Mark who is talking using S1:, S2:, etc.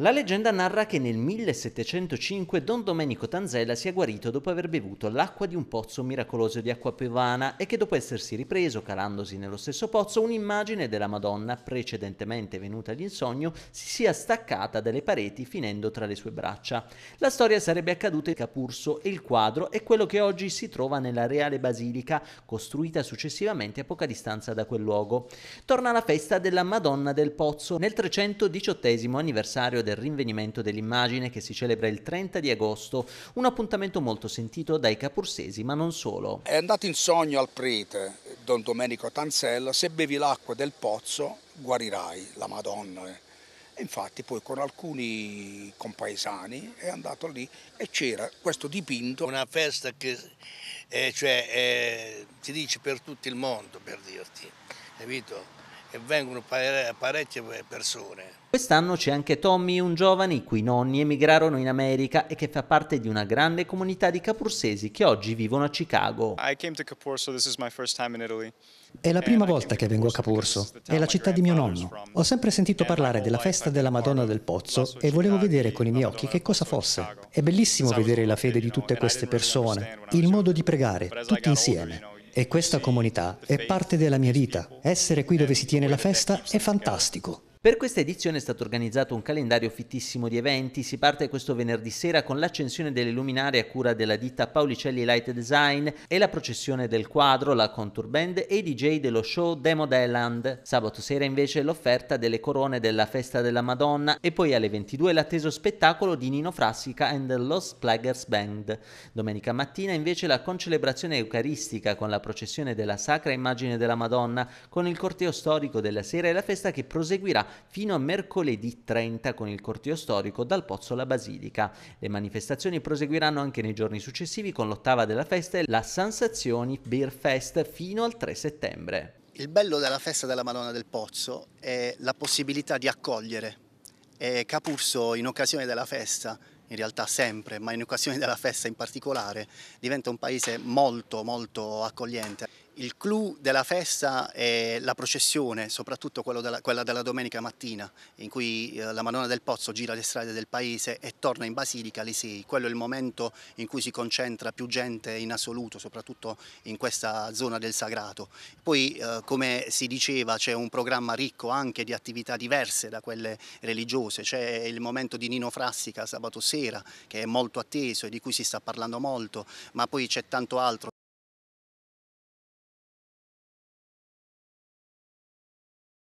S1: La leggenda narra che nel 1705 Don Domenico Tanzella sia guarito dopo aver bevuto l'acqua di un pozzo miracoloso di acqua piovana e che dopo essersi ripreso, calandosi nello stesso pozzo, un'immagine della Madonna, precedentemente venuta in sogno, si sia staccata dalle pareti finendo tra le sue braccia. La storia sarebbe accaduta in Capurso e il quadro è quello che oggi si trova nella Reale Basilica, costruita successivamente a poca distanza da quel luogo. Torna la festa della Madonna del Pozzo nel 318 anniversario del rinvenimento dell'immagine che si celebra il 30 di agosto, un appuntamento molto sentito dai capursesi ma non solo.
S2: È andato in sogno al prete Don Domenico Tanzella, se bevi l'acqua del pozzo guarirai la Madonna. Infatti poi con alcuni compaesani è andato lì e c'era questo dipinto. Una festa che eh, cioè, eh, si dice per tutto il mondo, per dirti, capito? e vengono parecchie persone.
S1: Quest'anno c'è anche Tommy, un giovane i cui nonni emigrarono in America e che fa parte di una grande comunità di capursesi che oggi vivono a Chicago.
S3: È la prima volta che vengo a Capurso, è la città di mio nonno. Ho sempre sentito parlare della festa della Madonna del Pozzo e volevo vedere con i miei occhi che cosa fosse. È bellissimo vedere la fede di tutte queste persone, il modo di pregare, tutti insieme. E questa comunità è parte della mia vita. Essere qui dove si tiene la festa è fantastico.
S1: Per questa edizione è stato organizzato un calendario fittissimo di eventi, si parte questo venerdì sera con l'accensione delle luminarie a cura della ditta Paulicelli Light Design e la processione del quadro, la Contour Band e i DJ dello show Demo Deland. Sabato sera invece l'offerta delle corone della Festa della Madonna e poi alle 22 l'atteso spettacolo di Nino Frassica and the Lost Plaggers Band. Domenica mattina invece la concelebrazione eucaristica con la processione della Sacra Immagine della Madonna, con il corteo storico della sera e la festa che proseguirà fino a mercoledì 30 con il corteo storico dal Pozzo alla Basilica. Le manifestazioni proseguiranno anche nei giorni successivi con l'ottava della festa e la Sansazioni Beer Fest fino al 3
S4: settembre. Il bello della festa della Madonna del Pozzo è la possibilità di accogliere e Capurso in occasione della festa in realtà sempre, ma in occasione della festa in particolare, diventa un paese molto molto accogliente. Il clou della festa è la processione, soprattutto della, quella della domenica mattina, in cui eh, la Madonna del Pozzo gira le strade del paese e torna in Basilica alle 6. Quello è il momento in cui si concentra più gente in assoluto, soprattutto in questa zona del Sagrato. Poi, eh, come si diceva, c'è un programma ricco anche di attività diverse da quelle religiose. C'è il momento di Nino Frassica sabato sera, che è molto atteso e di cui si
S2: sta parlando molto, ma poi c'è tanto altro.